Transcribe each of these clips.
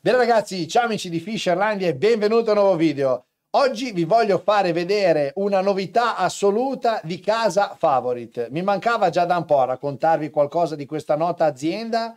Bene ragazzi, ciao amici di Fisherlandia e benvenuti a un nuovo video. Oggi vi voglio fare vedere una novità assoluta di casa Favorite. Mi mancava già da un po' raccontarvi qualcosa di questa nota azienda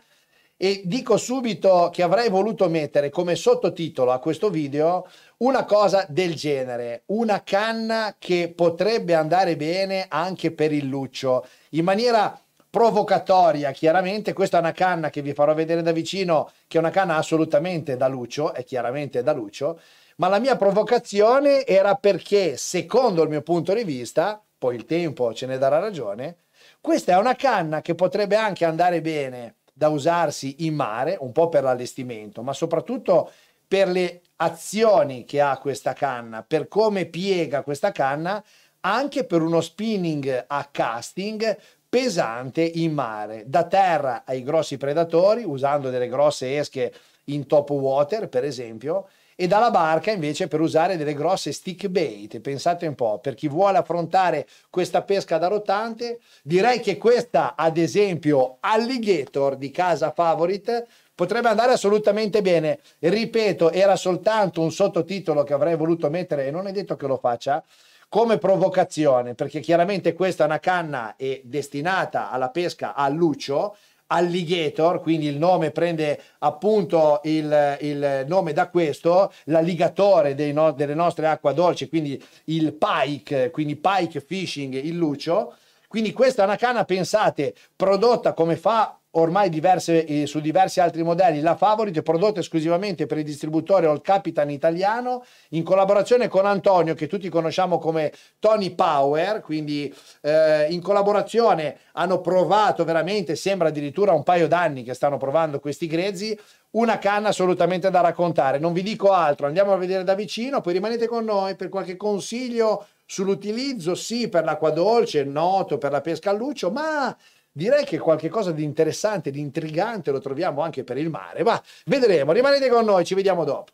e dico subito che avrei voluto mettere come sottotitolo a questo video una cosa del genere, una canna che potrebbe andare bene anche per il luccio, in maniera provocatoria chiaramente questa è una canna che vi farò vedere da vicino che è una canna assolutamente da luccio è chiaramente da luccio ma la mia provocazione era perché, secondo il mio punto di vista, poi il tempo ce ne darà ragione, questa è una canna che potrebbe anche andare bene da usarsi in mare, un po' per l'allestimento, ma soprattutto per le azioni che ha questa canna, per come piega questa canna, anche per uno spinning a casting pesante in mare, da terra ai grossi predatori, usando delle grosse esche in top water, per esempio, e dalla barca invece per usare delle grosse stick bait. Pensate un po', per chi vuole affrontare questa pesca da rotante, direi che questa, ad esempio, Alligator di casa Favorite potrebbe andare assolutamente bene. Ripeto, era soltanto un sottotitolo che avrei voluto mettere e non è detto che lo faccia come provocazione, perché chiaramente questa è una canna è destinata alla pesca a luccio alligator, quindi il nome prende appunto il, il nome da questo, l'alligatore dei no, delle nostre acqua dolci, quindi il pike, quindi pike fishing, il lucio. Quindi questa è una canna, pensate, prodotta come fa ormai diverse, eh, su diversi altri modelli. La Favorite è prodotta esclusivamente per il distributore All Capitan italiano in collaborazione con Antonio, che tutti conosciamo come Tony Power, quindi eh, in collaborazione hanno provato veramente, sembra addirittura un paio d'anni che stanno provando questi grezzi, una canna assolutamente da raccontare. Non vi dico altro, andiamo a vedere da vicino, poi rimanete con noi per qualche consiglio sull'utilizzo, sì, per l'acqua dolce, noto per la pesca al luccio, ma direi che qualcosa di interessante, di intrigante lo troviamo anche per il mare, ma vedremo, rimanete con noi, ci vediamo dopo.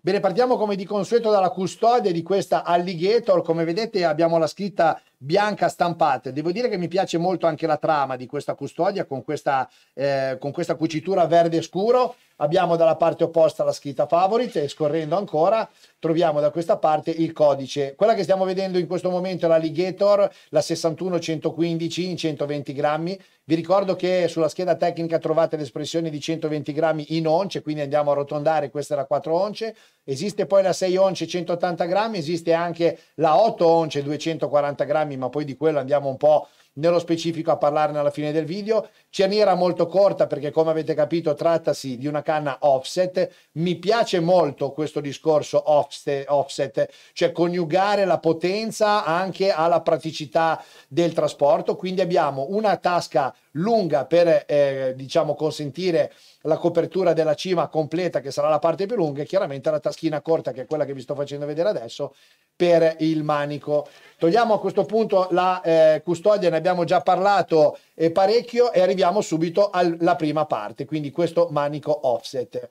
Bene, partiamo come di consueto dalla custodia di questa Alligator, come vedete abbiamo la scritta bianca stampata. Devo dire che mi piace molto anche la trama di questa custodia con questa, eh, con questa cucitura verde scuro. Abbiamo dalla parte opposta la scritta favorite e scorrendo ancora troviamo da questa parte il codice. Quella che stiamo vedendo in questo momento è la l'Alligator, la 61115 in 120 grammi. Vi ricordo che sulla scheda tecnica trovate l'espressione di 120 grammi in once, quindi andiamo a arrotondare, questa era 4 once. Esiste poi la 6 once 180 grammi, esiste anche la 8 once 240 grammi, ma poi di quello andiamo un po' nello specifico a parlarne alla fine del video. Cerniera molto corta perché come avete capito trattasi di una canna offset. Mi piace molto questo discorso offset, cioè coniugare la potenza anche alla praticità del trasporto. Quindi abbiamo una tasca lunga per eh, diciamo consentire la copertura della cima completa che sarà la parte più lunga e chiaramente la taschina corta che è quella che vi sto facendo vedere adesso per il manico. Togliamo a questo punto la eh, custodia, ne abbiamo già parlato eh, parecchio e arriviamo subito alla prima parte, quindi questo manico offset.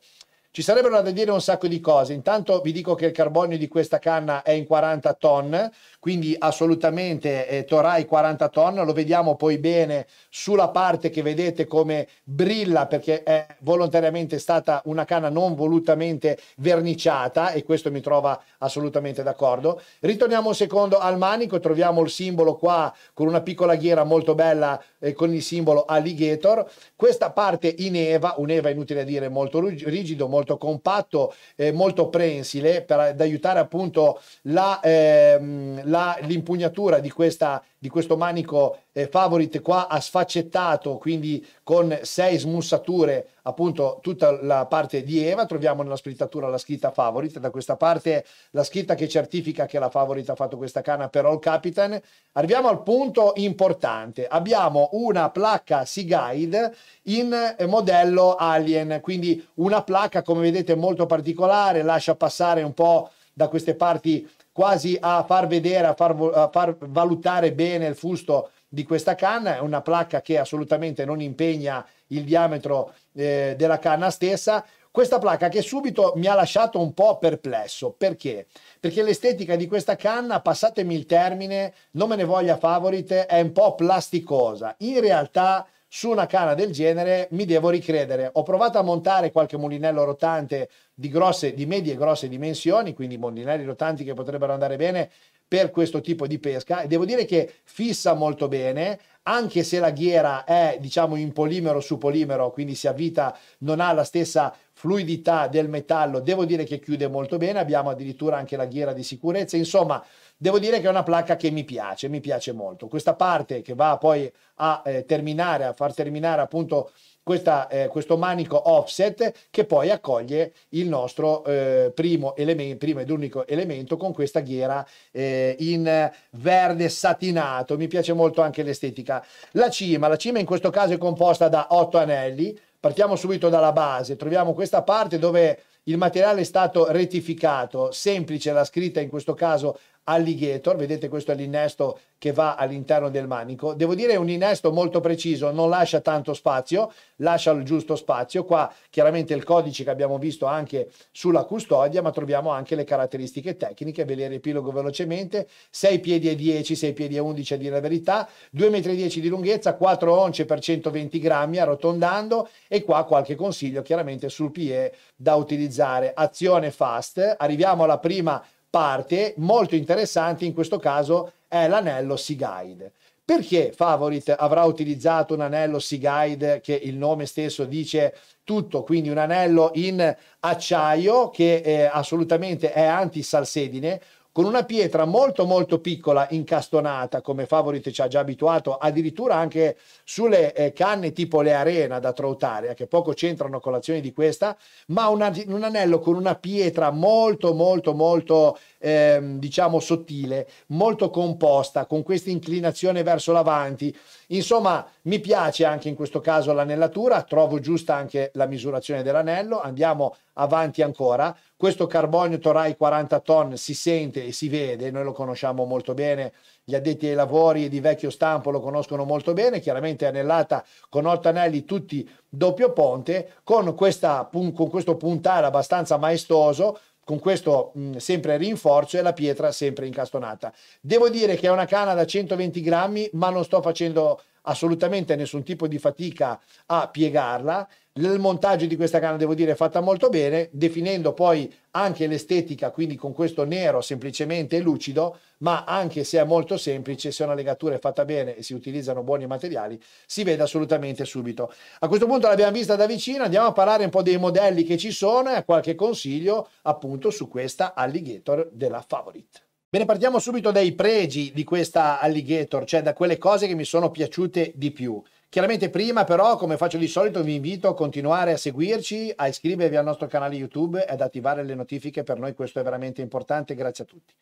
Ci sarebbero da dire un sacco di cose. Intanto vi dico che il carbonio di questa canna è in 40 ton, quindi assolutamente eh, Torai 40 ton. Lo vediamo poi bene sulla parte che vedete come brilla perché è volontariamente stata una canna non volutamente verniciata e questo mi trova assolutamente d'accordo. Ritorniamo un secondo al manico, troviamo il simbolo qua con una piccola ghiera molto bella eh, con il simbolo alligator. Questa parte in eva, un Eva inutile a dire molto rigido, molto molto compatto, e molto prensile per ad aiutare appunto la, ehm, la, l'impugnatura di, questa, di questo manico eh, favorite qua sfaccettato quindi con sei smussature appunto tutta la parte di Eva, troviamo nella splittatura la scritta favorite, da questa parte la scritta che certifica che la favorite ha fatto questa canna per All Capitan. Arriviamo al punto importante, abbiamo una placca Sea Guide in modello Alien, quindi una placca come vedete molto particolare, lascia passare un po' da queste parti quasi a far vedere, a far, a far valutare bene il fusto di questa canna, è una placca che assolutamente non impegna il diametro eh, della canna stessa. Questa placca che subito mi ha lasciato un po' perplesso, perché? Perché l'estetica di questa canna, passatemi il termine, non me ne voglia favorite, è un po' plasticosa. In realtà su una canna del genere mi devo ricredere. Ho provato a montare qualche mulinello rotante di, grosse, di medie e grosse dimensioni, quindi mulinelli rotanti che potrebbero andare bene per questo tipo di pesca e devo dire che fissa molto bene, anche se la ghiera è diciamo in polimero su polimero, quindi si avvita, non ha la stessa fluidità del metallo, devo dire che chiude molto bene, abbiamo addirittura anche la ghiera di sicurezza, insomma Devo dire che è una placca che mi piace, mi piace molto. Questa parte che va poi a eh, terminare, a far terminare appunto questa, eh, questo manico offset che poi accoglie il nostro eh, primo, elemento, primo ed unico elemento con questa ghiera eh, in verde satinato. Mi piace molto anche l'estetica. La cima, la cima in questo caso è composta da otto anelli. Partiamo subito dalla base, troviamo questa parte dove il materiale è stato rettificato, semplice la scritta in questo caso alligator, vedete questo è l'innesto che va all'interno del manico, devo dire è un innesto molto preciso, non lascia tanto spazio, lascia il giusto spazio, qua chiaramente il codice che abbiamo visto anche sulla custodia, ma troviamo anche le caratteristiche tecniche, ve le riepilogo velocemente, 6 piedi e 10, 6 piedi e 11 a dire la verità, 2,10 m di lunghezza, 4 once per 120 grammi arrotondando e qua qualche consiglio chiaramente sul PE da utilizzare, azione fast, arriviamo alla prima parte molto interessante, in questo caso è l'anello SeaGuide. Perché Favorit avrà utilizzato un anello SeaGuide che il nome stesso dice tutto, quindi un anello in acciaio che eh, assolutamente è antisalsedine, con una pietra molto molto piccola incastonata come Favorite ci ha già abituato addirittura anche sulle eh, canne tipo le arena da Trautaria che poco c'entrano con l'azione di questa ma una, un anello con una pietra molto molto molto ehm, diciamo sottile, molto composta, con questa inclinazione verso l'avanti. Insomma, mi piace anche in questo caso l'anellatura, trovo giusta anche la misurazione dell'anello, andiamo avanti ancora. Questo carbonio Torai 40 ton si sente e si vede, noi lo conosciamo molto bene, gli addetti ai lavori di vecchio stampo lo conoscono molto bene, chiaramente anellata con 8 anelli tutti doppio ponte, con, questa, con questo puntale abbastanza maestoso, con questo mh, sempre rinforzo e la pietra sempre incastonata. Devo dire che è una canna da 120 grammi, ma non sto facendo assolutamente nessun tipo di fatica a piegarla il montaggio di questa canna, devo dire, è fatta molto bene, definendo poi anche l'estetica, quindi con questo nero semplicemente lucido, ma anche se è molto semplice, se una legatura è fatta bene e si utilizzano buoni materiali, si vede assolutamente subito. A questo punto l'abbiamo vista da vicino, andiamo a parlare un po' dei modelli che ci sono e a qualche consiglio appunto su questa Alligator della Favorite. Bene, partiamo subito dai pregi di questa Alligator, cioè da quelle cose che mi sono piaciute di più. Chiaramente prima però, come faccio di solito, vi invito a continuare a seguirci, a iscrivervi al nostro canale YouTube e ad attivare le notifiche, per noi questo è veramente importante, grazie a tutti.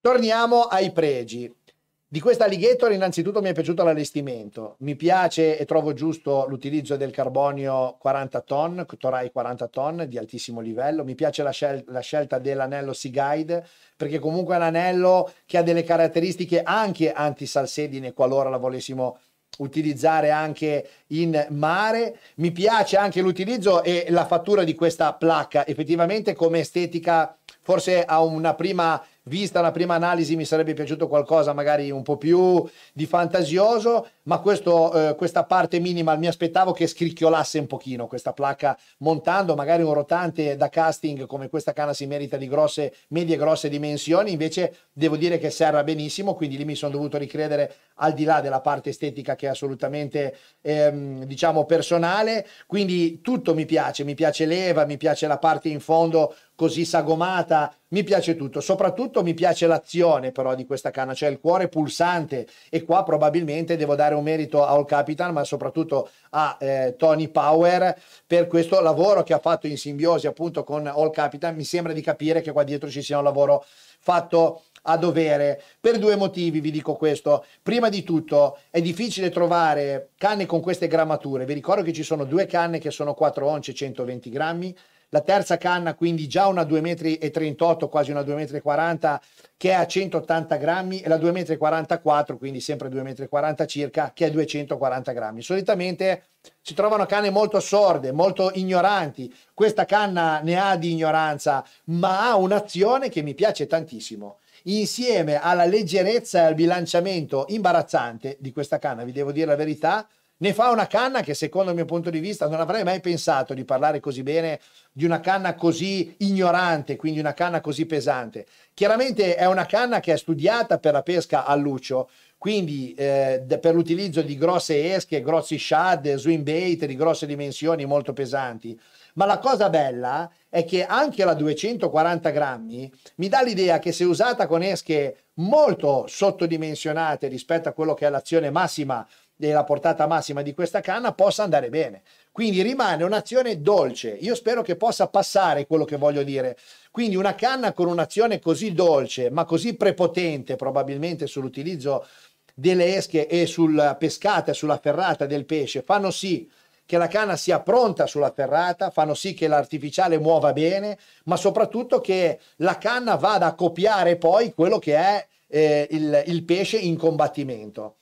Torniamo ai pregi. Di questa Alligator innanzitutto mi è piaciuto l'allestimento, mi piace e trovo giusto l'utilizzo del carbonio 40 ton, Torai 40 ton di altissimo livello, mi piace la, scel la scelta dell'anello Sea Guide perché comunque è un anello che ha delle caratteristiche anche antisalsedine qualora la volessimo utilizzare anche in mare. Mi piace anche l'utilizzo e la fattura di questa placca, effettivamente come estetica forse ha una prima vista la prima analisi mi sarebbe piaciuto qualcosa magari un po' più di fantasioso, ma questo, eh, questa parte minimal mi aspettavo che scricchiolasse un pochino questa placca montando, magari un rotante da casting come questa canna si merita di grosse, medie grosse dimensioni, invece devo dire che serra benissimo, quindi lì mi sono dovuto ricredere al di là della parte estetica che è assolutamente ehm, diciamo personale, quindi tutto mi piace, mi piace l'Eva, mi piace la parte in fondo così sagomata, mi piace tutto, soprattutto mi piace l'azione però di questa canna, cioè il cuore pulsante e qua probabilmente devo dare un merito a All Capital ma soprattutto a eh, Tony Power per questo lavoro che ha fatto in simbiosi appunto con All Capital, mi sembra di capire che qua dietro ci sia un lavoro fatto a dovere per due motivi vi dico questo prima di tutto è difficile trovare canne con queste grammature vi ricordo che ci sono due canne che sono 4 once 120 grammi la terza canna quindi già una 2,38 m, quasi una 2,40 m che è a 180 grammi e la 2,44 m, quindi sempre 2,40 m circa, che è 240 grammi. Solitamente si trovano canne molto sorde, molto ignoranti. Questa canna ne ha di ignoranza, ma ha un'azione che mi piace tantissimo insieme alla leggerezza e al bilanciamento imbarazzante di questa canna, vi devo dire la verità, ne fa una canna che secondo il mio punto di vista non avrei mai pensato di parlare così bene di una canna così ignorante, quindi una canna così pesante. Chiaramente è una canna che è studiata per la pesca a luccio, quindi eh, per l'utilizzo di grosse esche, grossi shad, swim bait di grosse dimensioni molto pesanti. Ma la cosa bella è che anche la 240 grammi mi dà l'idea che se usata con esche molto sottodimensionate rispetto a quello che è l'azione massima della portata massima di questa canna possa andare bene. Quindi rimane un'azione dolce. Io spero che possa passare quello che voglio dire. Quindi una canna con un'azione così dolce, ma così prepotente probabilmente sull'utilizzo delle esche e sulla pescata, e sulla ferrata del pesce, fanno sì che la canna sia pronta sulla ferrata, fanno sì che l'artificiale muova bene, ma soprattutto che la canna vada a copiare poi quello che è eh, il, il pesce in combattimento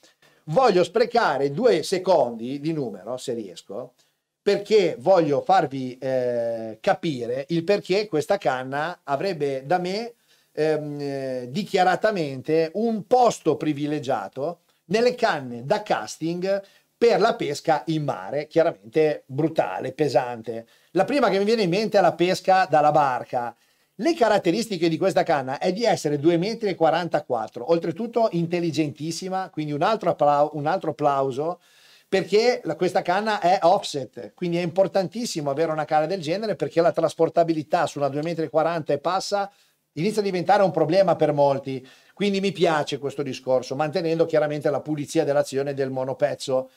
voglio sprecare due secondi di numero, se riesco, perché voglio farvi eh, capire il perché questa canna avrebbe da me ehm, eh, dichiaratamente un posto privilegiato nelle canne da casting per la pesca in mare, chiaramente brutale, pesante. La prima che mi viene in mente è la pesca dalla barca, le caratteristiche di questa canna è di essere 2,44 m, oltretutto intelligentissima, quindi un altro, appla- un altro applauso perché la, questa canna è offset, quindi è importantissimo avere una canna del genere perché la trasportabilità su una 2,40 m e passa inizia a diventare un problema per molti. Quindi mi piace questo discorso, mantenendo chiaramente la pulizia dell'azione del monopezzo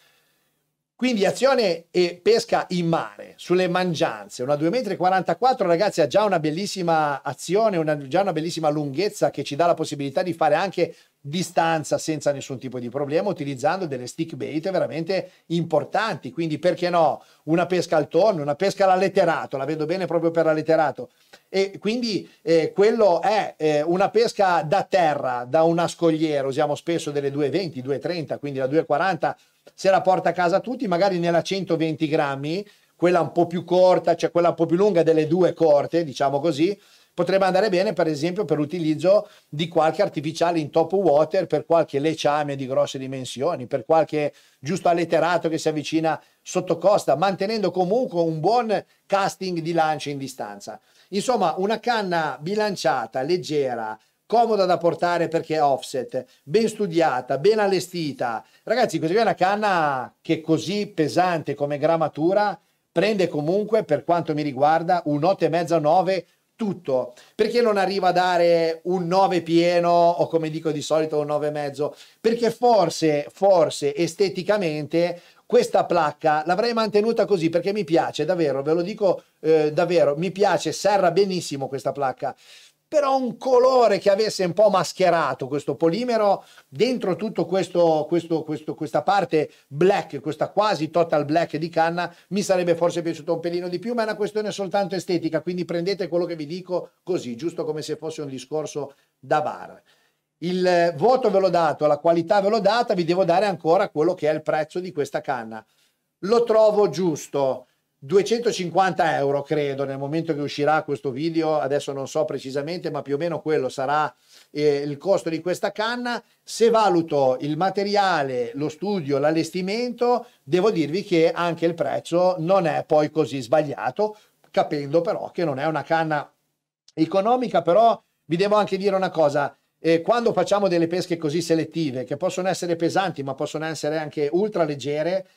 quindi azione e pesca in mare, sulle mangianze, una 2,44 m ragazzi ha già una bellissima azione, una, già una bellissima lunghezza che ci dà la possibilità di fare anche distanza senza nessun tipo di problema utilizzando delle stick bait veramente importanti. Quindi perché no, una pesca al tonno, una pesca all'alletterato, la vedo bene proprio per l'alletterato. E quindi eh, quello è eh, una pesca da terra, da una scogliera, usiamo spesso delle 2,20, 2,30, quindi la 2,40 se la porta a casa tutti, magari nella 120 grammi, quella un po' più corta, cioè quella un po' più lunga delle due corte, diciamo così, potrebbe andare bene per esempio per l'utilizzo di qualche artificiale in top water, per qualche leciame di grosse dimensioni, per qualche giusto alleterato che si avvicina sotto costa, mantenendo comunque un buon casting di lancio in distanza. Insomma, una canna bilanciata, leggera, comoda da portare perché è offset, ben studiata, ben allestita. Ragazzi, così è una canna che così pesante come grammatura prende comunque, per quanto mi riguarda, un 8,5 9 tutto. Perché non arriva a dare un 9 pieno o come dico di solito un 9,5? Perché forse, forse esteticamente questa placca l'avrei mantenuta così perché mi piace davvero, ve lo dico eh, davvero, mi piace, serra benissimo questa placca però un colore che avesse un po' mascherato questo polimero dentro tutto questo, questo, questo, questa parte black, questa quasi total black di canna, mi sarebbe forse piaciuto un pelino di più, ma è una questione soltanto estetica, quindi prendete quello che vi dico così, giusto come se fosse un discorso da bar. Il voto ve l'ho dato, la qualità ve l'ho data, vi devo dare ancora quello che è il prezzo di questa canna. Lo trovo giusto 250 euro credo nel momento che uscirà questo video adesso non so precisamente ma più o meno quello sarà eh, il costo di questa canna se valuto il materiale lo studio l'allestimento devo dirvi che anche il prezzo non è poi così sbagliato capendo però che non è una canna economica però vi devo anche dire una cosa eh, quando facciamo delle pesche così selettive che possono essere pesanti ma possono essere anche ultra leggere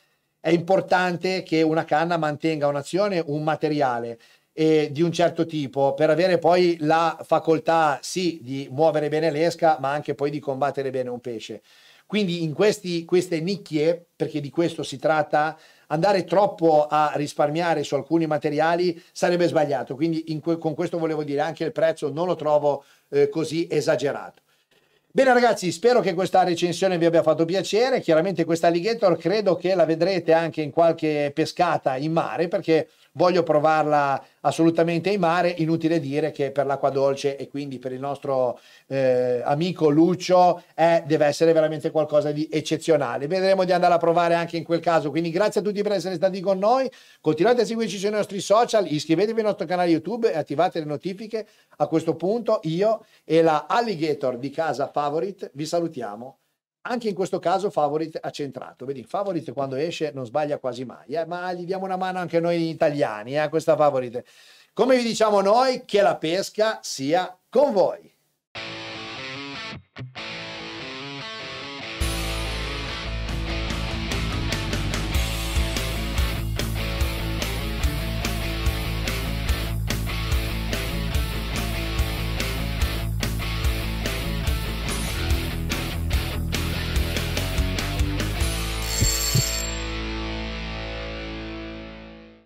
è importante che una canna mantenga un'azione, un materiale eh, di un certo tipo per avere poi la facoltà sì di muovere bene l'esca ma anche poi di combattere bene un pesce. Quindi in questi, queste nicchie, perché di questo si tratta, andare troppo a risparmiare su alcuni materiali sarebbe sbagliato. Quindi que- con questo volevo dire anche il prezzo non lo trovo eh, così esagerato. Bene ragazzi, spero che questa recensione vi abbia fatto piacere. Chiaramente questa alligator credo che la vedrete anche in qualche pescata in mare perché voglio provarla assolutamente in mare, inutile dire che per l'acqua dolce e quindi per il nostro eh, amico Lucio eh, deve essere veramente qualcosa di eccezionale. Vedremo di andare a provare anche in quel caso, quindi grazie a tutti per essere stati con noi, continuate a seguirci sui nostri social, iscrivetevi al nostro canale YouTube e attivate le notifiche. A questo punto io e la Alligator di casa Favorite vi salutiamo. Anche in questo caso Favorit ha centrato. Vedi, Favorit quando esce non sbaglia quasi mai, eh? ma gli diamo una mano anche noi italiani eh, a eh? questa Favorit. Come vi diciamo noi, che la pesca sia con voi.